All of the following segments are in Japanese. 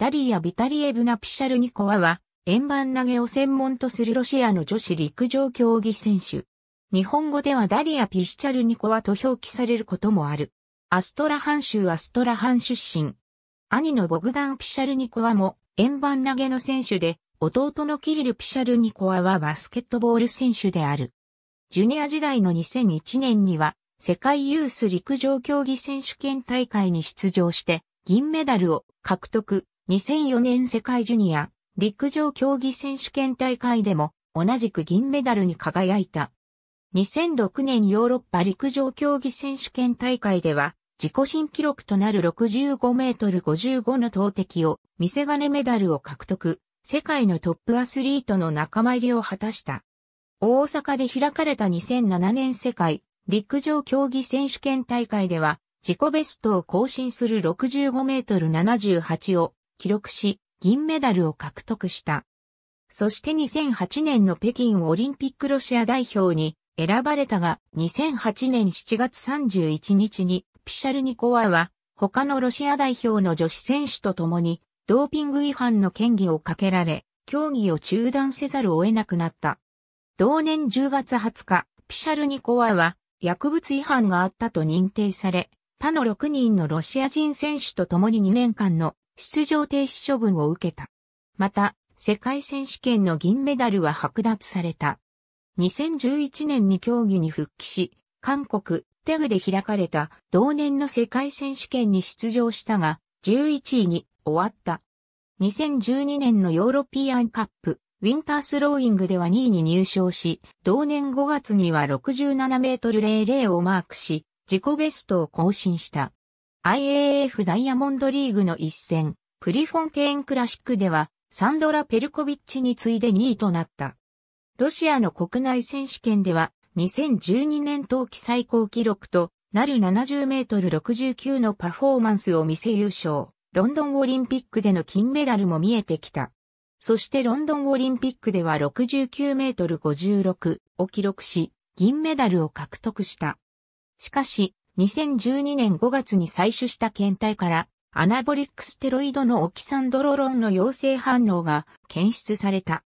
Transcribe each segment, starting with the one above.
ダリア・ビタリエブナ・ピシャルニコワは、円盤投げを専門とするロシアの女子陸上競技選手。日本語ではダリア・ピシチャルニコワと表記されることもある。アストラハン州アストラハン出身。兄のボグダン・ピシャルニコワも円盤投げの選手で、弟のキリル・ピシャルニコワはバスケットボール選手である。ジュニア時代の2001年には、世界ユース陸上競技選手権大会に出場して、銀メダルを獲得。2004年世界ジュニア、陸上競技選手権大会でも同じく銀メダルに輝いた。2006年ヨーロッパ陸上競技選手権大会では、自己新記録となる65メートル55の投擲を見せ金メダルを獲得、世界のトップアスリートの仲間入りを果たした。大阪で開かれた2007年世界陸上競技選手権大会では自己ベストを更新する65メートル78を記録し、銀メダルを獲得した。そして2008年の北京オリンピックロシア代表に選ばれたが、2008年7月31日にピシャルニコワは他のロシア代表の女子選手と共にドーピング違反の嫌疑をかけられ、競技を中断せざるを得なくなった。同年10月20日、ピシャルニコワは薬物違反があったと認定され、他の6人のロシア人選手と共に2年間の出場停止処分を受けた。また、世界選手権の銀メダルは剥奪された。2011年に競技に復帰し、韓国、テグで開かれた同年の世界選手権に出場したが、11位に終わった。2012年のヨーロピアンカップ、ウィンタースローイングでは2位に入賞し、同年5月には67メートル00をマークし、自己ベストを更新した。IAF ダイヤモンドリーグの一戦、プリフォンテーンクラシックでは、サンドラ・ペルコビッチに次いで2位となった。ロシアの国内選手権では、2012年冬季最高記録となる70メートル69のパフォーマンスを見せ優勝。ロンドンオリンピックでの金メダルも見えてきた。そしてロンドンオリンピックでは69メートル56を記録し、銀メダルを獲得した。しかし、2012年5月に採取した検体から、アナボリックステロイドのオキサンドロロンの陽性反応が検出された。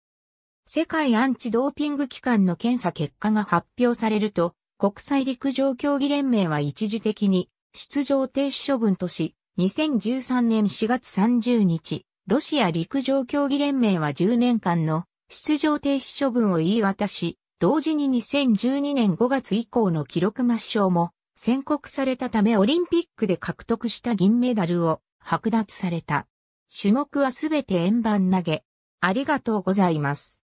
世界アンチドーピング機関の検査結果が発表されると、国際陸上競技連盟は一時的に出場停止処分とし、2013年4月30日、ロシア陸上競技連盟は10年間の出場停止処分を言い渡し、同時に2012年5月以降の記録抹消も宣告されたためオリンピックで獲得した銀メダルを剥奪された。種目はすべて円盤投げ。ありがとうございます。